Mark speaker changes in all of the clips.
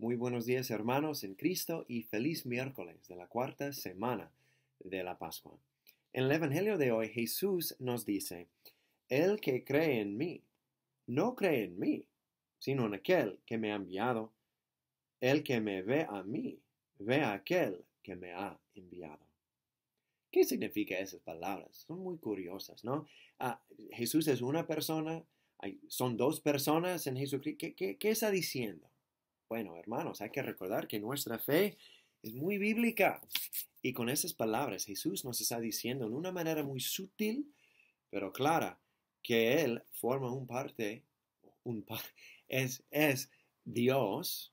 Speaker 1: Muy buenos días hermanos en Cristo y feliz miércoles de la cuarta semana de la Pascua. En el Evangelio de hoy Jesús nos dice, El que cree en mí, no cree en mí, sino en aquel que me ha enviado. El que me ve a mí, ve a aquel que me ha enviado. ¿Qué significa esas palabras? Son muy curiosas, ¿no? Ah, Jesús es una persona, son dos personas en Jesucristo. qué está diciendo? Bueno, hermanos, hay que recordar que nuestra fe es muy bíblica. Y con esas palabras Jesús nos está diciendo en una manera muy sutil, pero clara, que Él forma un parte, un es, es Dios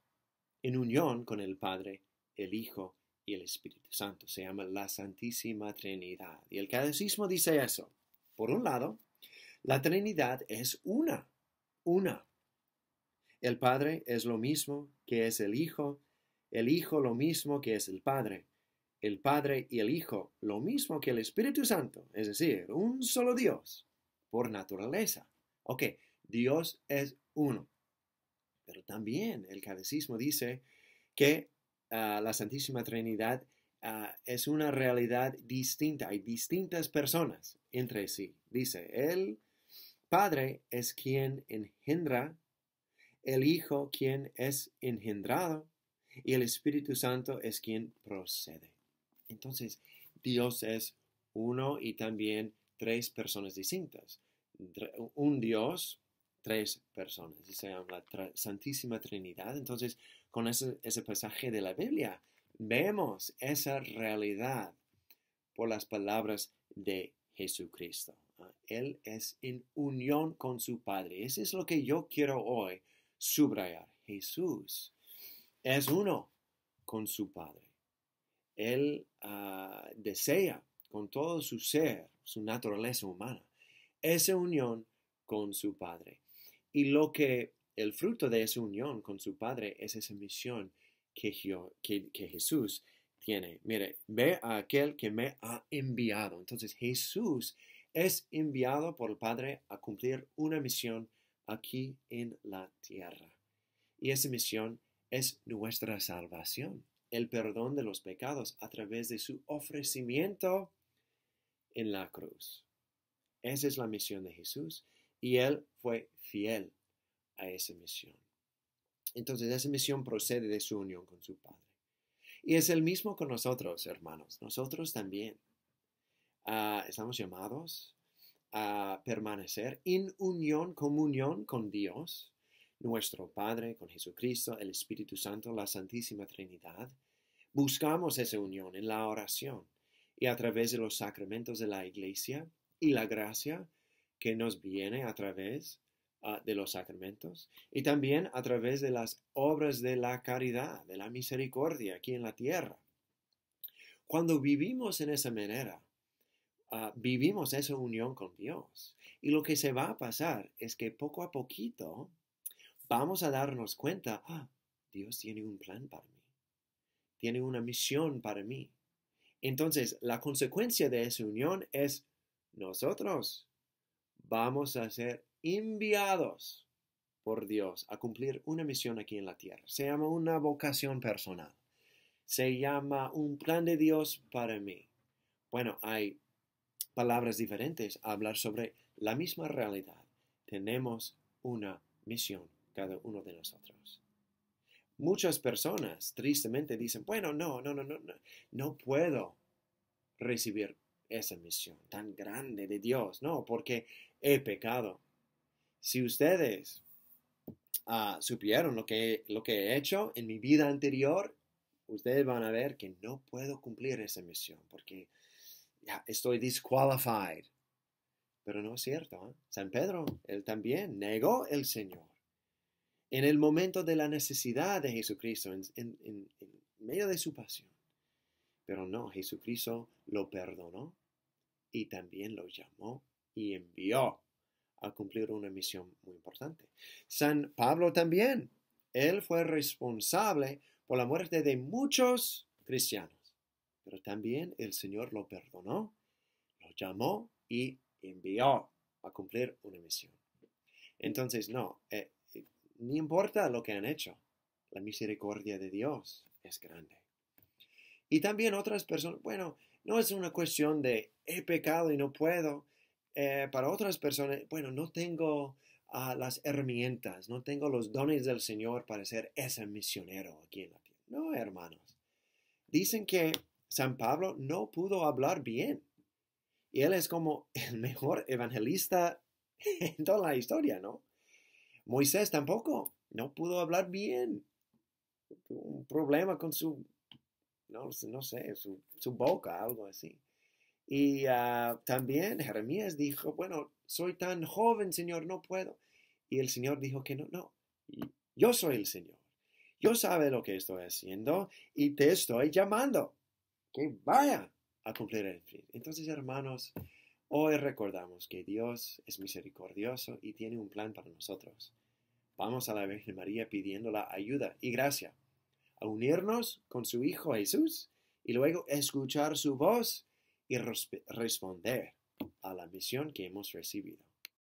Speaker 1: en unión con el Padre, el Hijo y el Espíritu Santo. Se llama la Santísima Trinidad. Y el catecismo dice eso. Por un lado, la Trinidad es una, una. El Padre es lo mismo que es el Hijo, el Hijo lo mismo que es el Padre, el Padre y el Hijo lo mismo que el Espíritu Santo, es decir, un solo Dios, por naturaleza. Ok, Dios es uno. Pero también el catecismo dice que ah, la Santísima Trinidad ah, es una realidad distinta. Hay distintas personas entre sí. Dice, el Padre es quien engendra el Hijo quien es engendrado y el Espíritu Santo es quien procede. Entonces, Dios es uno y también tres personas distintas. Un Dios, tres personas, y se la Santísima Trinidad. Entonces, con ese, ese pasaje de la Biblia, vemos esa realidad por las palabras de Jesucristo. ¿ah? Él es en unión con su Padre. Eso es lo que yo quiero hoy subrayar. Jesús es uno con su Padre. Él ah, desea con todo su ser, su naturaleza humana, esa unión con su Padre. Y lo que el fruto de esa unión con su Padre es esa misión que, que Jesús tiene. Mire, ve a aquel que me ha enviado. Entonces Jesús es enviado por el Padre a cumplir una misión aquí en la tierra. Y esa misión es nuestra salvación, el perdón de los pecados a través de su ofrecimiento en la cruz. Esa es la misión de Jesús y Él fue fiel a esa misión. Entonces esa misión procede de su unión con su Padre. Y es el mismo con nosotros, hermanos, nosotros también. Ah, estamos llamados a permanecer en unión, comunión con Dios, nuestro Padre, con Jesucristo, el Espíritu Santo, la Santísima Trinidad, buscamos esa unión en la oración y a través de los sacramentos de la Iglesia y la gracia que nos viene a través ah, de los sacramentos y también a través de las obras de la caridad, de la misericordia aquí en la tierra. Cuando vivimos en esa manera, Ah, vivimos esa unión con Dios. Y lo que se va a pasar es que poco a poquito vamos a darnos cuenta, ah, Dios tiene un plan para mí, tiene una misión para mí. Entonces, la consecuencia de esa unión es nosotros vamos a ser enviados por Dios a cumplir una misión aquí en la tierra. Se llama una vocación personal. Se llama un plan de Dios para mí. Bueno, hay palabras diferentes hablar sobre la misma realidad. Tenemos una misión, cada uno de nosotros. Muchas personas tristemente dicen, bueno, no, no, no, no, no, no puedo recibir esa misión tan grande de Dios, no, porque he pecado. Si ustedes ah, supieron lo que, lo que he hecho en mi vida anterior, ustedes van a ver que no puedo cumplir esa misión, porque ya, estoy disqualified. Pero no es cierto. ¿eh? San Pedro, él también negó el Señor. En el momento de la necesidad de Jesucristo, en medio de su pasión. Pero no, Jesucristo lo perdonó y también lo llamó y envió a cumplir una misión muy importante. San Pablo también, él fue responsable por la muerte de muchos cristianos pero también el Señor lo perdonó, lo llamó y envió a cumplir una misión. Entonces, no, eh, eh, ni importa lo que han hecho, la misericordia de Dios es grande. Y también otras personas, bueno, no es una cuestión de he pecado y no puedo. Eh, para otras personas, bueno, no tengo ah, las herramientas, no tengo los dones del Señor para ser ese misionero aquí en la tierra. No, hermanos. Dicen que San Pablo no pudo hablar bien. Y él es como el mejor evangelista en toda la historia, ¿no? Moisés tampoco, no pudo hablar bien. un problema con su, no, no sé, su, boca, algo así. Y ah, también Jeremías dijo, bueno, soy tan joven, Señor, no puedo. Y el Señor dijo que no, no, yo soy el Señor. Yo sabe lo que estoy haciendo y te estoy llamando que vaya a cumplir el fin. Entonces, hermanos, hoy recordamos que Dios es misericordioso y tiene un plan para nosotros. Vamos a la Virgen María pidiéndola ayuda y gracia a unirnos con su Hijo Jesús y luego escuchar su voz y responder a la misión que hemos recibido.